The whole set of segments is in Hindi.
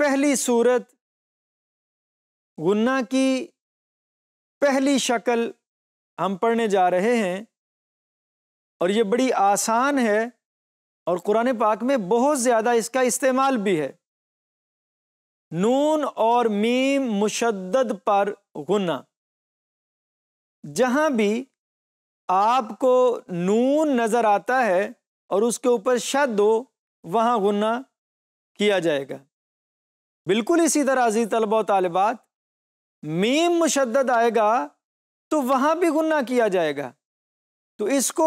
पहली सूरत गुन्ना की पहली शक्ल हम पढ़ने जा रहे हैं और ये बड़ी आसान है और कुरान पाक में बहुत ज़्यादा इसका इस्तेमाल भी है नून और मीम मुशद्दद पर गुना जहाँ भी आपको नून नज़र आता है और उसके ऊपर शद दो वहाँ गुना किया जाएगा बिल्कुल इसी तरह अजीज तलबा तलबात मीम मुशद आएगा तो वहाँ भी गुना किया जाएगा तो इसको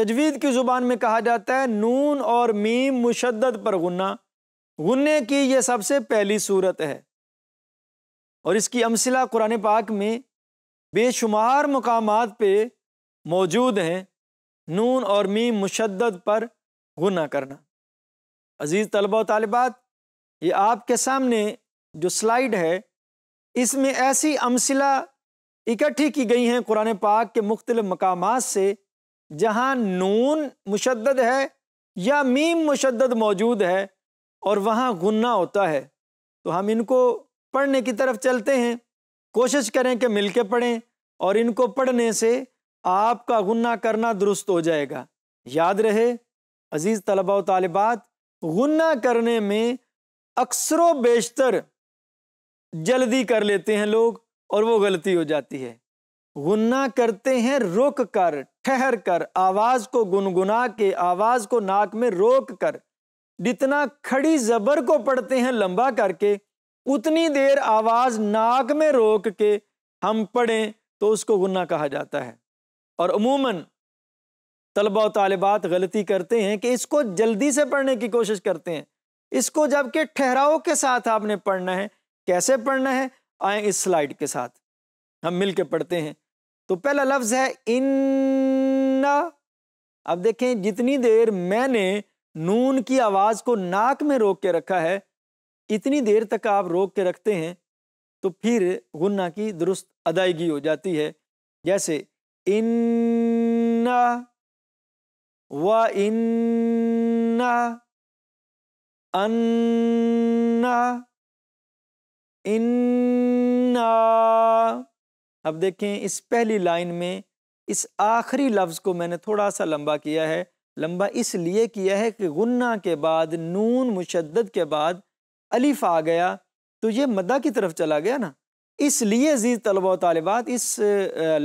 तजवीद की ज़ुबान में कहा जाता है नून और मीम मुशद पर गुना गुन्ने की यह सबसे पहली सूरत है और इसकी अमसिला कुरान पाक में बेशुमार मकाम पे मौजूद हैं नून और मीम मुशद पर गुना करना अजीज़ तलबा तलबात ये आपके सामने जो स्लाइड है इसमें ऐसी अमसिला इकट्ठी की गई हैं कुरान पाक के मुख्तल मकाम से जहाँ नून मुशद है या मीम मुशद मौजूद है और वहाँ गुन्ना होता है तो हम इनको पढ़ने की तरफ चलते हैं कोशिश करें कि मिल के पढ़ें और इनको पढ़ने से आपका गुन्ना करना दुरुस्त हो जाएगा याद रहे अज़ीज़ तलबा व तालबात गुन्ना करने में अक्सरों बेशतर जल्दी कर लेते हैं लोग और वो गलती हो जाती है गुन्ना करते हैं रोक कर ठहर कर आवाज को गुनगुना के आवाज को नाक में रोक कर जितना खड़ी जबर को पढ़ते हैं लंबा करके उतनी देर आवाज नाक में रोक के हम पढ़ें तो उसको गुन्ना कहा जाता है और अमूमन तलबा तलबात गलती करते हैं कि इसको जल्दी से पढ़ने की कोशिश करते हैं इसको जबकि ठहराव के साथ आपने पढ़ना है कैसे पढ़ना है आए इस स्लाइड के साथ हम मिल के पढ़ते हैं तो पहला लफ्ज़ है इन्ना अब देखें जितनी देर मैंने नून की आवाज़ को नाक में रोक के रखा है इतनी देर तक आप रोक के रखते हैं तो फिर गुन्ना की दुरुस्त अदायगी हो जाती है जैसे इन्ना व इन्ना अन्ना इन्ना अब देखें इस पहली लाइन में इस आखिरी लफ्ज़ को मैंने थोड़ा सा लंबा किया है लंबा इसलिए किया है कि गुन्ना के बाद नून मुशद्द के बाद अलिफ आ गया तो ये मदा की तरफ चला गया ना इसलिए जी तलबा तलबात इस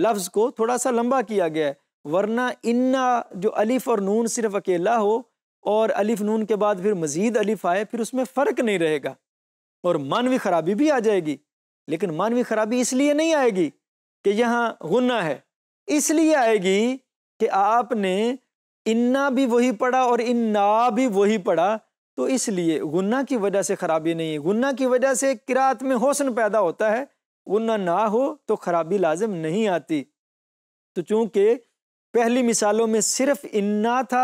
लफ्ज़ को थोड़ा सा लंबा किया गया है वरना इन्ना जो अलिफ और नून सिर्फ अकेला हो और अलिफ नून के बाद फिर मज़ीद अलिफ आए फिर उसमें फ़र्क नहीं रहेगा और मानवी ख़राबी भी आ जाएगी लेकिन मानवी ख़राबी इसलिए नहीं आएगी कि यहाँ गुना है इसलिए आएगी कि आपने इन्ना भी वही पढ़ा और इन्ना भी वही पढ़ा तो इसलिए गुना की वजह से ख़राबी नहीं है गुना की वजह से किरात में हौसन पैदा होता है गुना ना हो तो ख़राबी लाजम नहीं आती तो चूँकि पहली मिसालों में सिर्फ इन्ना था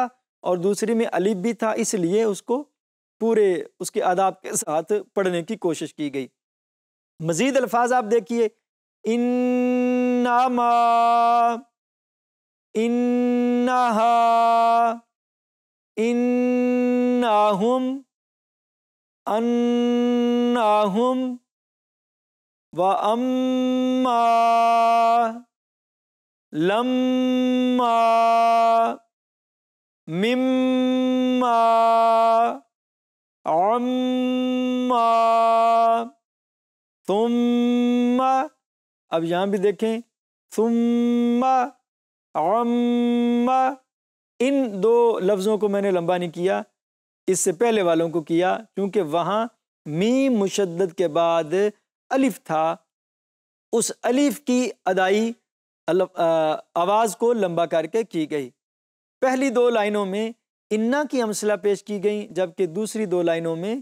और दूसरी में अलिब भी था इसलिए उसको पूरे उसके आदाब के साथ पढ़ने की कोशिश की गई मज़ीद अल्फाज आप देखिए इन्नामा इन्नाहा इन्नाहुम अन्नाहुम व अम्मा लम्मा मिम्मा अम्मा अब यहाँ भी देखें सुम्मा अम्मा इन दो लफ्ज़ों को मैंने लंबा नहीं किया इससे पहले वालों को किया क्योंकि वहाँ मी मुशद्दत के बाद अलिफ था उस अलिफ की अदाई आवाज़ को लंबा करके की गई पहली दो लाइनों में इन्ना की हमसला पेश की गई जबकि दूसरी दो लाइनों में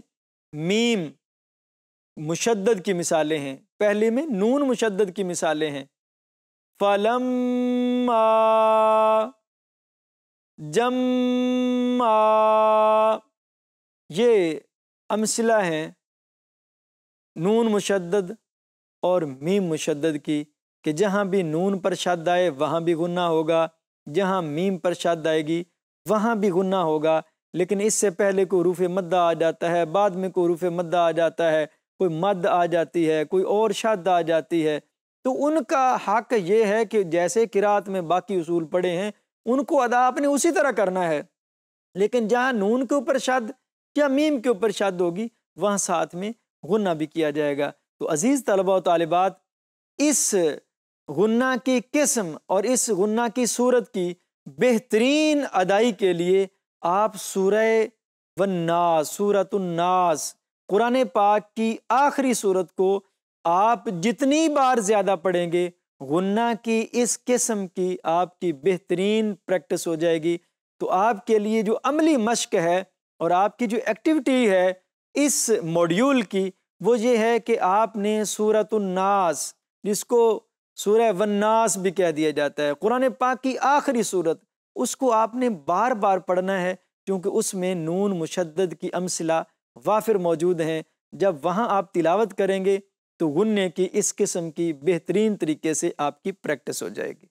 मीम मुशद की मिसालें हैं पहले में नून मुशद की मिसालें हैं फलम जम ये अमसला हैं नून मुशद और मीम मुशद की कि जहाँ भी नून पर शद आए वहाँ भी गुन्ना होगा जहाँ मीम पर शाद आएगी वहाँ भी गुना होगा लेकिन इससे पहले कोई रूफ मद्दा आ जाता है बाद में कोई रूफ मद्दा आ जाता है कोई मद आ जाती है कोई और शाद आ जाती है तो उनका हक ये है कि जैसे किरात में बाकी उसूल पड़े हैं उनको अदा आपने उसी तरह करना है लेकिन जहाँ नून के ऊपर शाद या मीम के ऊपर शाद होगी वहाँ साथ में गुना भी किया जाएगा तो अज़ीज़ तलबा तलबात इस गन्ना की किस्म और इस गन्ना की सूरत की बेहतरीन अदाई के लिए आप नास वन्नास नास कुरान पाक की आखिरी सूरत को आप जितनी बार ज़्यादा पढ़ेंगे गन्ना की इस किस्म की आपकी बेहतरीन प्रैक्टिस हो जाएगी तो आपके लिए जो अमली मश्क है और आपकी जो एक्टिविटी है इस मॉड्यूल की वो ये है कि आपने सूरतुन्नास जिसको सूर्य वन्नास भी कह दिया जाता है कुरान पाक की आखिरी सूरत उसको आपने बार बार पढ़ना है क्योंकि उसमें नून मुशद की अमसिला वाफिर मौजूद हैं जब वहाँ आप तिलावत करेंगे तो गुन्ने की इस किस्म की बेहतरीन तरीके से आपकी प्रैक्टिस हो जाएगी